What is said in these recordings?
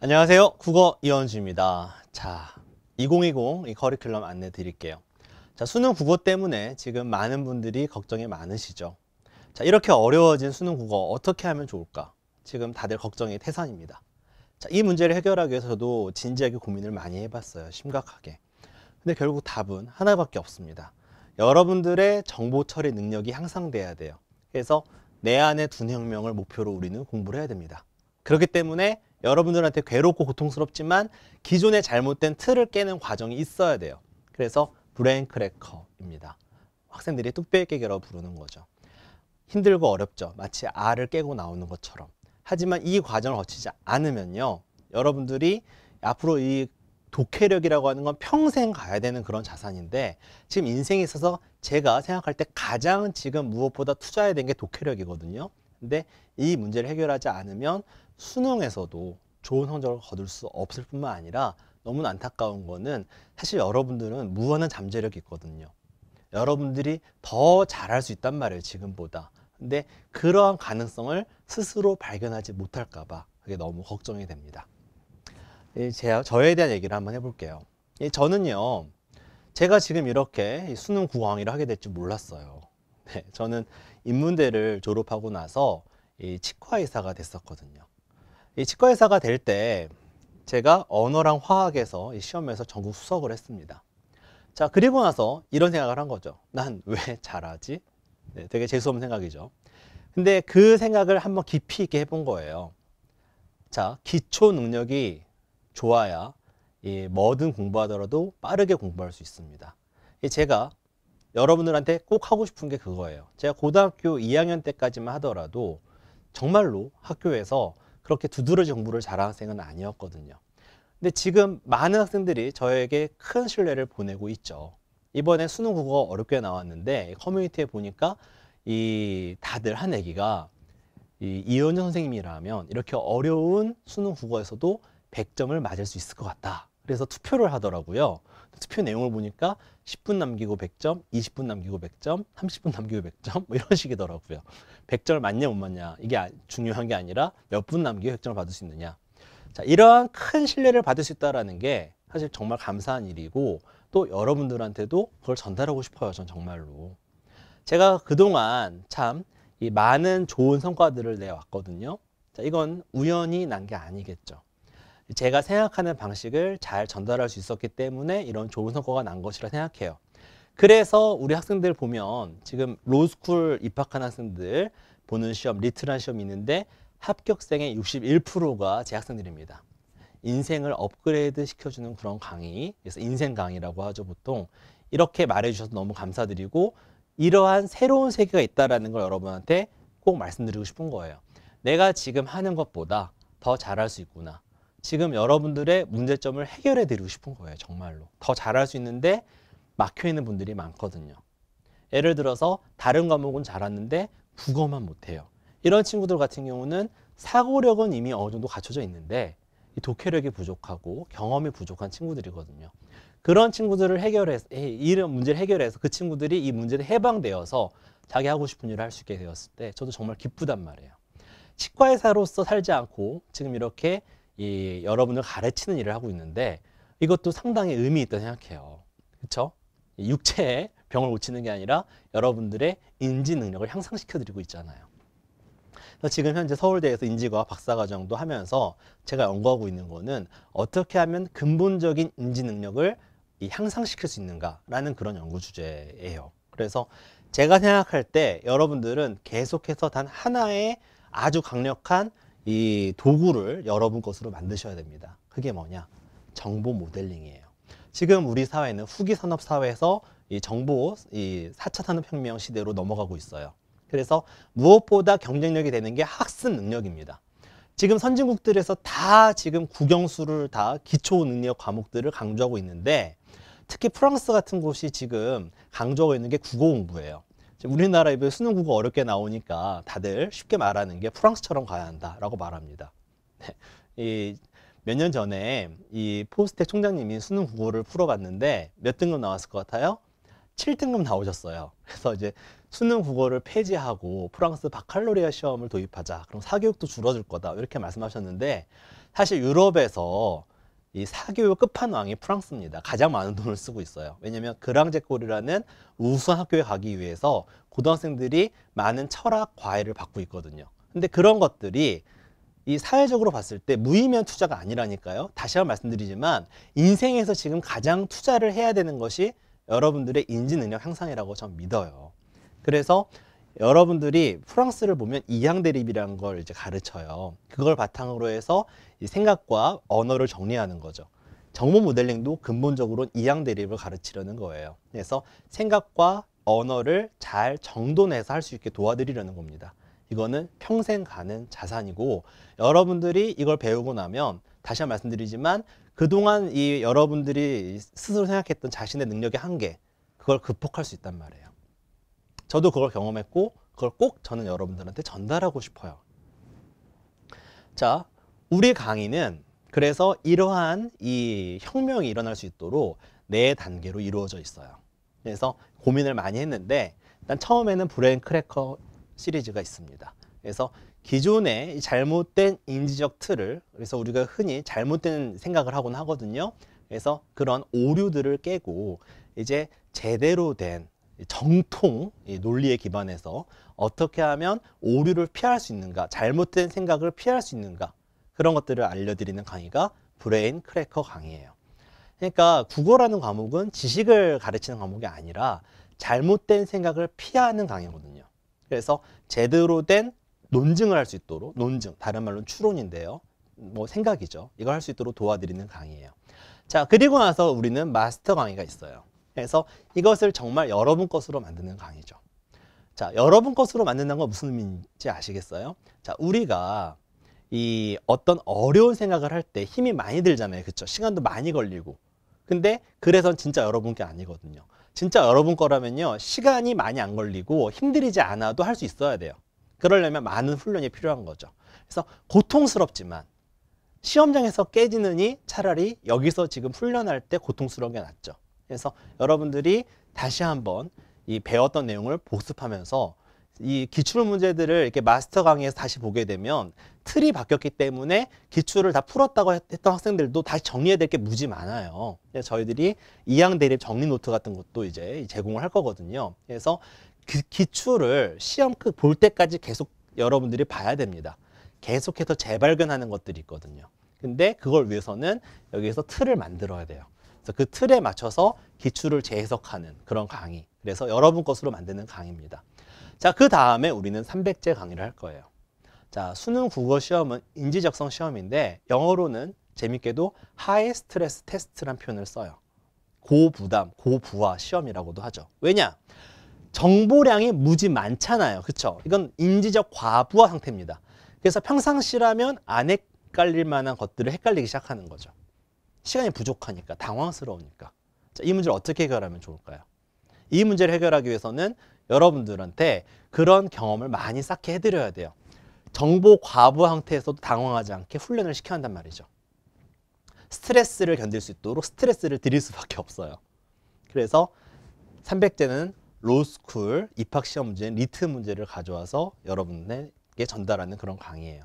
안녕하세요. 국어 이현주입니다. 자, 2020 이 커리큘럼 안내 드릴게요. 자, 수능 국어 때문에 지금 많은 분들이 걱정이 많으시죠. 자, 이렇게 어려워진 수능 국어 어떻게 하면 좋을까? 지금 다들 걱정이 태산입니다. 자, 이 문제를 해결하기 위해서 도 진지하게 고민을 많이 해봤어요. 심각하게. 근데 결국 답은 하나밖에 없습니다. 여러분들의 정보 처리 능력이 향상돼야 돼요. 그래서 내 안에 둔 혁명을 목표로 우리는 공부를 해야 됩니다. 그렇기 때문에 여러분들한테 괴롭고 고통스럽지만 기존의 잘못된 틀을 깨는 과정이 있어야 돼요. 그래서 브레인 크래커입니다. 학생들이 뚝배기 깨기라고 부르는 거죠. 힘들고 어렵죠. 마치 알을 깨고 나오는 것처럼. 하지만 이 과정을 거치지 않으면요. 여러분들이 앞으로 이 독해력이라고 하는 건 평생 가야 되는 그런 자산인데 지금 인생에 있어서 제가 생각할 때 가장 지금 무엇보다 투자해야 되는 게 독해력이거든요. 근데 이 문제를 해결하지 않으면 수능에서도 좋은 성적을 거둘 수 없을 뿐만 아니라 너무 안타까운 거는 사실 여러분들은 무한한 잠재력이 있거든요. 여러분들이 더 잘할 수 있단 말이에요, 지금보다. 근데 그러한 가능성을 스스로 발견하지 못할까 봐 그게 너무 걱정이 됩니다. 제, 저에 대한 얘기를 한번 해볼게요. 저는요, 제가 지금 이렇게 수능 구강이를 하게 될 줄 몰랐어요. 네, 저는 인문대를 졸업하고 나서 치과 의사가 됐었거든요. 이 치과의사가 될 때 제가 언어랑 화학에서 이 시험에서 전국 수석을 했습니다. 자 그리고 나서 이런 생각을 한 거죠. 난 왜 잘하지? 네, 되게 재수없는 생각이죠. 근데 그 생각을 한번 깊이 있게 해본 거예요. 자 기초 능력이 좋아야 이 뭐든 공부하더라도 빠르게 공부할 수 있습니다. 제가 여러분들한테 꼭 하고 싶은 게 그거예요. 제가 고등학교 2학년 때까지만 하더라도 정말로 학교에서 그렇게 두드러진 공부를 잘하는 학생은 아니었거든요. 근데 지금 많은 학생들이 저에게 큰 신뢰를 보내고 있죠. 이번에 수능 국어 어렵게 나왔는데 커뮤니티에 보니까 이 다들 한 얘기가 이 이현정 선생님이라면 이렇게 어려운 수능 국어에서도 100점을 맞을 수 있을 것 같다. 그래서 투표를 하더라고요. 투표 내용을 보니까 10분 남기고 100점, 20분 남기고 100점, 30분 남기고 100점 뭐 이런 식이더라고요. 100점을 맞냐 못 맞냐 이게 아, 중요한 게 아니라 몇 분 남기고 100점을 받을 수 있느냐 자 이러한 큰 신뢰를 받을 수 있다는 게 사실 정말 감사한 일이고 또 여러분들한테도 그걸 전달하고 싶어요 전 정말로 제가 그동안 참 이 많은 좋은 성과들을 내왔거든요 자 이건 우연히 난 게 아니겠죠 제가 생각하는 방식을 잘 전달할 수 있었기 때문에 이런 좋은 성과가 난 것이라 생각해요 그래서 우리 학생들 보면 지금 로스쿨 입학한 학생들 보는 시험 리트란 시험이 있는데 합격생의 61%가 재 학생들입니다. 인생을 업그레이드 시켜주는 그런 강의 그래서 인생 강의라고 하죠 보통 이렇게 말해주셔서 너무 감사드리고 이러한 새로운 세계가 있다는걸 여러분한테 꼭 말씀드리고 싶은 거예요 내가 지금 하는 것보다 더 잘할 수 있구나 지금 여러분들의 문제점을 해결해 드리고 싶은 거예요 정말로 더 잘할 수 있는데 막혀 있는 분들이 많거든요. 예를 들어서 다른 과목은 잘하는데 국어만 못해요. 이런 친구들 같은 경우는 사고력은 이미 어느 정도 갖춰져 있는데 독해력이 부족하고 경험이 부족한 친구들이거든요. 그런 친구들을 해결해서 이런 문제를 해결해서 그 친구들이 이 문제를 해방되어서 자기 하고 싶은 일을 할 수 있게 되었을 때 저도 정말 기쁘단 말이에요. 치과의사로서 살지 않고 지금 이렇게 이 여러분을 가르치는 일을 하고 있는데 이것도 상당히 의미 있다 고 생각해요. 그렇죠? 육체에 병을 고치는 게 아니라 여러분들의 인지 능력을 향상시켜드리고 있잖아요. 그래서 지금 현재 서울대에서 인지과 박사과정도 하면서 제가 연구하고 있는 거는 어떻게 하면 근본적인 인지 능력을 향상시킬 수 있는가라는 그런 연구 주제예요. 그래서 제가 생각할 때 여러분들은 계속해서 단 하나의 아주 강력한 이 도구를 여러분 것으로 만드셔야 됩니다. 그게 뭐냐? 정보 모델링이에요. 지금 우리 사회는 후기 산업 사회에서 이 정보 이 4차 산업혁명 시대로 넘어가고 있어요. 그래서 무엇보다 경쟁력이 되는 게 학습 능력입니다. 지금 선진국들에서 다 지금 국영수를 다 기초 능력 과목들을 강조하고 있는데 특히 프랑스 같은 곳이 지금 강조하고 있는 게 국어 공부예요. 우리나라 입에 수능 국어 어렵게 나오니까 다들 쉽게 말하는 게 프랑스처럼 가야 한다라고 말합니다. 이 몇년 전에 이 포스텍 총장님이 수능 국어를 풀어봤는데 몇 등급 나왔을 것 같아요? 7등급 나오셨어요. 그래서 이제 수능 국어를 폐지하고 프랑스 바칼로리아 시험을 도입하자. 그럼 사교육도 줄어들 거다. 이렇게 말씀하셨는데 사실 유럽에서 이 사교육 끝판왕이 프랑스입니다. 가장 많은 돈을 쓰고 있어요. 왜냐하면 그랑제꼴이라는 우수한 학교에 가기 위해서 고등학생들이 많은 철학 과외를 받고 있거든요. 근데 그런 것들이 이 사회적으로 봤을 때 무의미한 투자가 아니라니까요. 다시 한번 말씀드리지만 인생에서 지금 가장 투자를 해야 되는 것이 여러분들의 인지 능력 향상이라고 저는 믿어요. 그래서 여러분들이 프랑스를 보면 이양 대립이라는 걸 이제 가르쳐요. 그걸 바탕으로 해서 생각과 언어를 정리하는 거죠. 정보 모델링도 근본적으로는 이양 대립을 가르치려는 거예요. 그래서 생각과 언어를 잘 정돈해서 할 수 있게 도와드리려는 겁니다. 이거는 평생 가는 자산이고 여러분들이 이걸 배우고 나면 다시 한번 말씀드리지만 그동안 이 여러분들이 스스로 생각했던 자신의 능력의 한계 그걸 극복할 수 있단 말이에요. 저도 그걸 경험했고 그걸 꼭 저는 여러분들한테 전달하고 싶어요. 자, 우리 강의는 그래서 이러한 이 혁명이 일어날 수 있도록 네 단계로 이루어져 있어요. 그래서 고민을 많이 했는데 일단 처음에는 브레인 크래커 시리즈가 있습니다. 그래서 기존의 잘못된 인지적 틀을 그래서 우리가 흔히 잘못된 생각을 하곤 하거든요. 그래서 그런 오류들을 깨고 이제 제대로 된 정통 논리에 기반해서 어떻게 하면 오류를 피할 수 있는가 잘못된 생각을 피할 수 있는가 그런 것들을 알려드리는 강의가 브레인 크래커 강의예요. 그러니까 국어라는 과목은 지식을 가르치는 과목이 아니라 잘못된 생각을 피하는 강의거든요. 그래서 제대로 된 논증을 할 수 있도록 논증, 다른 말로는 추론인데요. 뭐 생각이죠. 이걸 할 수 있도록 도와드리는 강의예요. 자, 그리고 나서 우리는 마스터 강의가 있어요. 그래서 이것을 정말 여러분 것으로 만드는 강의죠. 자, 여러분 것으로 만든다는 건 무슨 의미인지 아시겠어요? 자, 우리가 이 어떤 어려운 생각을 할 때 힘이 많이 들잖아요. 그쵸 시간도 많이 걸리고. 근데 그래서 진짜 여러분 께 아니거든요. 진짜 여러분 거라면요. 시간이 많이 안 걸리고 힘들이지 않아도 할 수 있어야 돼요. 그러려면 많은 훈련이 필요한 거죠. 그래서 고통스럽지만 시험장에서 깨지느니 차라리 여기서 지금 훈련할 때 고통스러운 게 낫죠. 그래서 여러분들이 다시 한번 이 배웠던 내용을 복습하면서 이 기출 문제들을 이렇게 마스터 강의에서 다시 보게 되면 틀이 바뀌었기 때문에 기출을 다 풀었다고 했던 학생들도 다시 정리해야 될 게 무지 많아요. 그래서 저희들이 이항 대립 정리 노트 같은 것도 이제 제공을 할 거거든요. 그래서 그 기출을 시험 끝볼 때까지 계속 여러분들이 봐야 됩니다. 계속해서 재발견하는 것들이 있거든요. 근데 그걸 위해서는 여기에서 틀을 만들어야 돼요. 그래서 그 틀에 맞춰서 기출을 재해석하는 그런 강의. 그래서 여러분 것으로 만드는 강의입니다. 자, 그 다음에 우리는 300제 강의를 할 거예요. 자, 수능 국어 시험은 인지적성 시험인데 영어로는 재밌게도 하 i 스트레스 테스트란 표현을 써요. 고부담, 고부하 시험이라고도 하죠. 왜냐? 정보량이 무지 많잖아요. 그렇죠? 이건 인지적 과부하 상태입니다. 그래서 평상시라면 안 헷갈릴 만한 것들을 헷갈리기 시작하는 거죠. 시간이 부족하니까, 당황스러우니까. 자, 이 문제를 어떻게 해결하면 좋을까요? 이 문제를 해결하기 위해서는 여러분들한테 그런 경험을 많이 쌓게 해드려야 돼요. 정보 과부 상태에서도 당황하지 않게 훈련을 시켜야 한단 말이죠. 스트레스를 견딜 수 있도록 스트레스를 드릴 수밖에 없어요. 그래서 300제는 로스쿨 입학시험 문제 리트 문제를 가져와서 여러분에게 전달하는 그런 강의예요.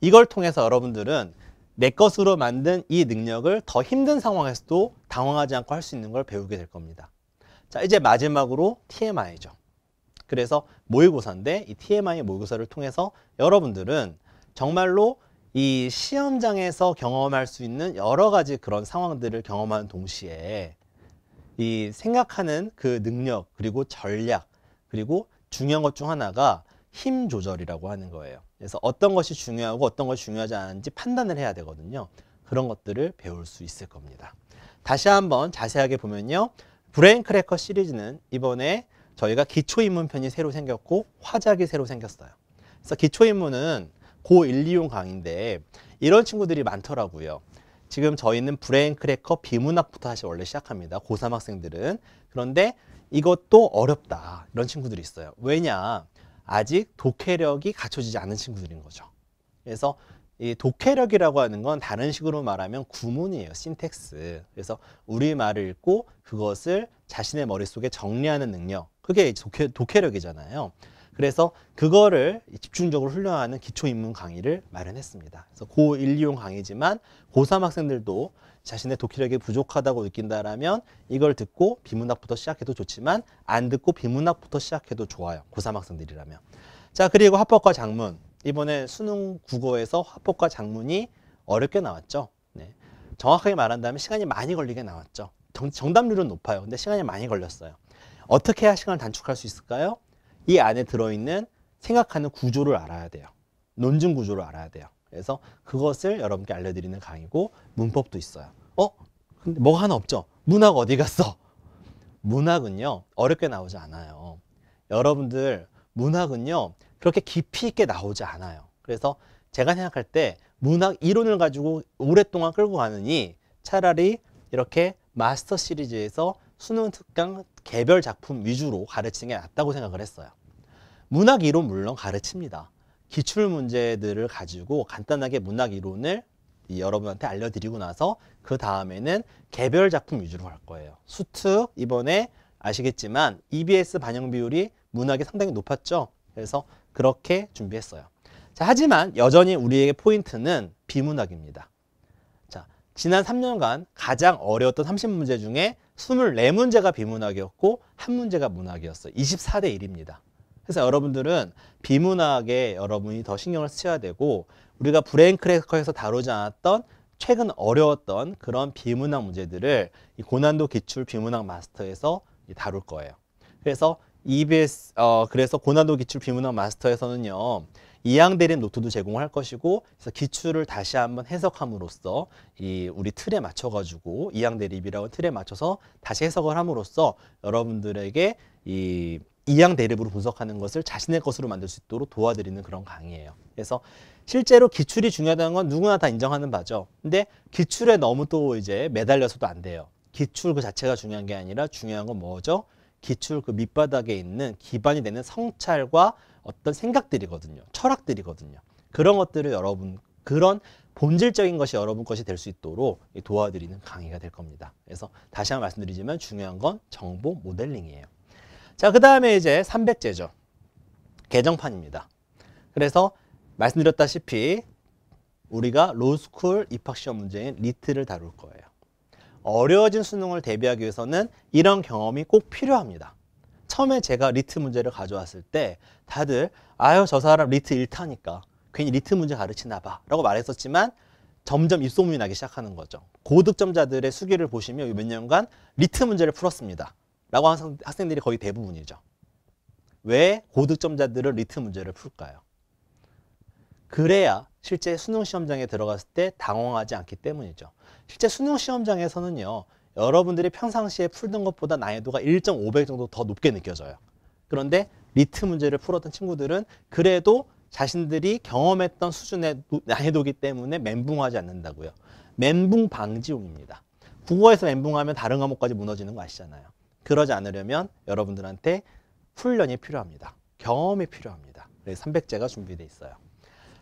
이걸 통해서 여러분들은 내 것으로 만든 이 능력을 더 힘든 상황에서도 당황하지 않고 할 수 있는 걸 배우게 될 겁니다. 자, 이제 마지막으로 TMI죠. 그래서 모의고사인데 이 TMI 모의고사를 통해서 여러분들은 정말로 이 시험장에서 경험할 수 있는 여러 가지 그런 상황들을 경험하는 동시에 이 생각하는 그 능력 그리고 전략 그리고 중요한 것 중 하나가 힘 조절이라고 하는 거예요. 그래서 어떤 것이 중요하고 어떤 것이 중요하지 않은지 판단을 해야 되거든요. 그런 것들을 배울 수 있을 겁니다. 다시 한번 자세하게 보면요. 브레인 크래커 시리즈는 이번에 저희가 기초인문편이 새로 생겼고 화작이 새로 생겼어요. 그래서 기초인문은 고1, 2용 강인데 의 이런 친구들이 많더라고요. 지금 저희는 브레인 크래커 비문학부터 다시 원래 시작합니다. 고3 학생들은. 그런데 이것도 어렵다. 이런 친구들이 있어요. 왜냐? 아직 독해력이 갖춰지지 않은 친구들인 거죠. 그래서 이 독해력이라고 하는 건 다른 식으로 말하면 구문이에요. 신텍스. 그래서 우리말을 읽고 그것을 자신의 머릿속에 정리하는 능력. 그게 독해, 독해력이잖아요. 그래서 그거를 집중적으로 훈련하는 기초인문 강의를 마련했습니다. 그래서 고1, 이용 강의지만 고3 학생들도 자신의 독해력이 부족하다고 느낀다라면 이걸 듣고 비문학부터 시작해도 좋지만 안 듣고 비문학부터 시작해도 좋아요. 고3 학생들이라면. 자, 그리고 화법과 장문. 이번에 수능 국어에서 화법과 장문이 어렵게 나왔죠. 네. 정확하게 말한다면 시간이 많이 걸리게 나왔죠. 정, 정답률은 높아요. 근데 시간이 많이 걸렸어요. 어떻게 해야 시간을 단축할 수 있을까요? 이 안에 들어있는 생각하는 구조를 알아야 돼요. 논증 구조를 알아야 돼요. 그래서 그것을 여러분께 알려드리는 강의고 문법도 있어요. 어? 근데 뭐 하나 없죠? 문학 어디 갔어? 문학은요 어렵게 나오지 않아요. 여러분들 문학은요 그렇게 깊이 있게 나오지 않아요. 그래서 제가 생각할 때 문학 이론을 가지고 오랫동안 끌고 가느니 차라리 이렇게 마스터 시리즈에서 수능 특강 개별 작품 위주로 가르치는 게 낫다고 생각을 했어요. 문학 이론 물론 가르칩니다. 기출 문제들을 가지고 간단하게 문학 이론을 여러분한테 알려드리고 나서 그 다음에는 개별 작품 위주로 갈 거예요. 수특 이번에 아시겠지만 EBS 반영 비율이 문학이 상당히 높았죠. 그래서 그렇게 준비했어요. 자, 하지만 여전히 우리에게 포인트는 비문학입니다. 지난 3년간 가장 어려웠던 30문제 중에 24문제가 비문학이었고 한 문제가 문학이었어요. 24대 1입니다. 그래서 여러분들은 비문학에 여러분이 더 신경을 쓰셔야 되고 우리가 브레인 크래커에서 다루지 않았던 최근 어려웠던 그런 비문학 문제들을 이 고난도 기출 비문학 마스터에서 다룰 거예요. 그래서 EBS 어 그래서 고난도 기출 비문학 마스터에서는요. 이항대립 노트도 제공할 것이고 그래서 기출을 다시 한번 해석함으로써 이 우리 틀에 맞춰 가지고 이항대립이라고 틀에 맞춰서 다시 해석을 함으로써 여러분들에게 이 이항 대립으로 분석하는 것을 자신의 것으로 만들 수 있도록 도와드리는 그런 강의예요. 그래서 실제로 기출이 중요하다는 건 누구나 다 인정하는 바죠. 근데 기출에 너무 또 이제 매달려서도 안 돼요. 기출 그 자체가 중요한 게 아니라 중요한 건 뭐죠? 기출 그 밑바닥에 있는 기반이 되는 성찰과 어떤 생각들이거든요. 철학들이거든요. 그런 것들을 여러분 그런 본질적인 것이 여러분 것이 될 수 있도록 도와드리는 강의가 될 겁니다. 그래서 다시 한번 말씀드리지만 중요한 건 정보 모델링이에요. 자, 그 다음에 이제 300제죠. 개정판입니다. 그래서 말씀드렸다시피 우리가 로스쿨 입학시험 문제인 리트를 다룰 거예요. 어려워진 수능을 대비하기 위해서는 이런 경험이 꼭 필요합니다. 처음에 제가 리트 문제를 가져왔을 때 다들 아유 저 사람 리트 1타니까 괜히 리트 문제 가르치나 봐 라고 말했었지만 점점 입소문이 나기 시작하는 거죠. 고득점자들의 수기를 보시면 몇 년간 리트 문제를 풀었습니다. 라고 하는 학생들이 거의 대부분이죠. 왜 고득점자들은 리트 문제를 풀까요? 그래야 실제 수능 시험장에 들어갔을 때 당황하지 않기 때문이죠. 실제 수능 시험장에서는요. 여러분들이 평상시에 풀던 것보다 난이도가 1.5배 정도 더 높게 느껴져요. 그런데 리트 문제를 풀었던 친구들은 그래도 자신들이 경험했던 수준의 난이도기 때문에 멘붕하지 않는다고요. 멘붕 방지용입니다. 국어에서 멘붕하면 다른 과목까지 무너지는 거 아시잖아요. 그러지 않으려면 여러분들한테 훈련이 필요합니다. 경험이 필요합니다. 그래서 300제가 준비되어 있어요.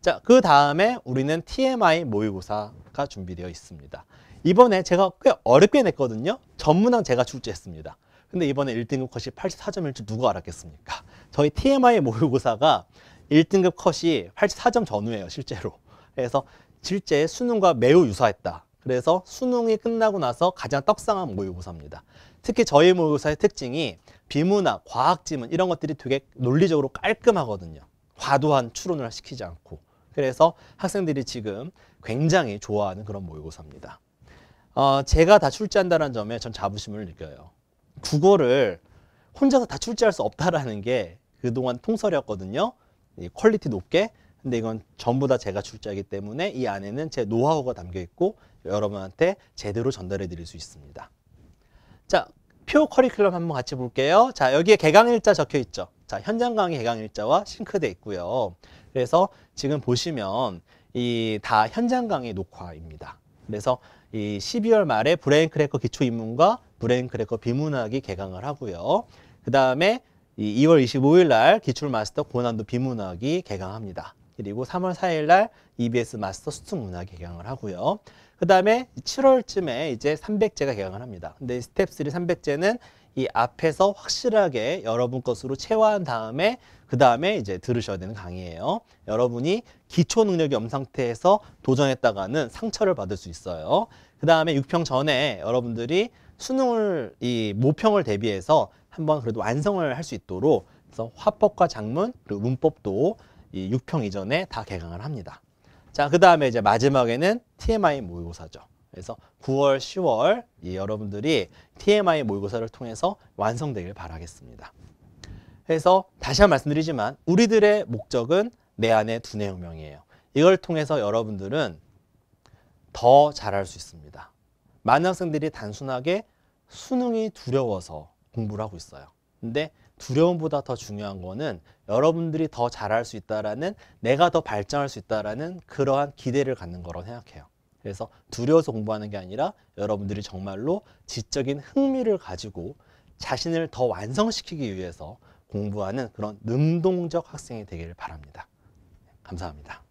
자, 그 다음에 우리는 TMI 모의고사가 준비되어 있습니다. 이번에 제가 꽤 어렵게 냈거든요. 전문항 제가 출제했습니다. 근데 이번에 1등급 컷이 84점일 줄 누가 알았겠습니까? 저희 TMI 모의고사가 1등급 컷이 84점 전후예요, 실제로. 그래서 실제 수능과 매우 유사했다. 그래서 수능이 끝나고 나서 가장 떡상한 모의고사입니다. 특히 저희 모의고사의 특징이 비문학, 과학지문 이런 것들이 되게 논리적으로 깔끔하거든요. 과도한 추론을 시키지 않고 그래서 학생들이 지금 굉장히 좋아하는 그런 모의고사입니다. 어, 제가 다 출제한다는 점에 전 자부심을 느껴요. 국어를 혼자서 다 출제할 수 없다라는 게 그동안 통설이었거든요. 퀄리티 높게. 근데 이건 전부 다 제가 출제하기 때문에 이 안에는 제 노하우가 담겨 있고 여러분한테 제대로 전달해 드릴 수 있습니다. 자, 표 커리큘럼 한번 같이 볼게요. 자, 여기에 개강일자 적혀 있죠. 자, 현장 강의 개강일자와 싱크대 있고요. 그래서 지금 보시면 이 다 현장 강의 녹화입니다. 그래서 이 12월 말에 브레인 크래커 기초 입문과 브레인 크래커 비문학이 개강을 하고요. 그 다음에 이 2월 25일 날 기출 마스터 고난도 비문학이 개강합니다. 그리고 3월 4일 날 EBS 마스터 수특 문학이 개강을 하고요. 그 다음에 7월쯤에 이제 300제가 개강을 합니다. 근데 스텝 3 300제는 이 앞에서 확실하게 여러분 것으로 체화한 다음에 그 다음에 이제 들으셔야 되는 강의예요. 여러분이 기초 능력이 없는 상태에서 도전했다가는 상처를 받을 수 있어요. 그 다음에 6평 전에 여러분들이 수능을 이 모평을 대비해서 한번 그래도 완성을 할 수 있도록 그래서 화법과 작문 그리고 문법도 이 6평 이전에 다 개강을 합니다. 자, 그 다음에 이제 마지막에는 TMI 모의고사죠. 그래서 9월, 10월 이 여러분들이 TMI 모의고사를 통해서 완성되길 바라겠습니다. 해서 다시 한 번 말씀드리지만 우리들의 목적은 내 안에 두뇌 운명이에요. 이걸 통해서 여러분들은 더 잘할 수 있습니다. 많은 학생들이 단순하게 수능이 두려워서 공부를 하고 있어요. 근데 두려움보다 더 중요한 거는 여러분들이 더 잘할 수 있다라는 내가 더 발전할 수 있다라는 그러한 기대를 갖는 거라고 생각해요. 그래서 두려워서 공부하는 게 아니라 여러분들이 정말로 지적인 흥미를 가지고 자신을 더 완성시키기 위해서 공부하는 그런 능동적 학생이 되기를 바랍니다. 감사합니다.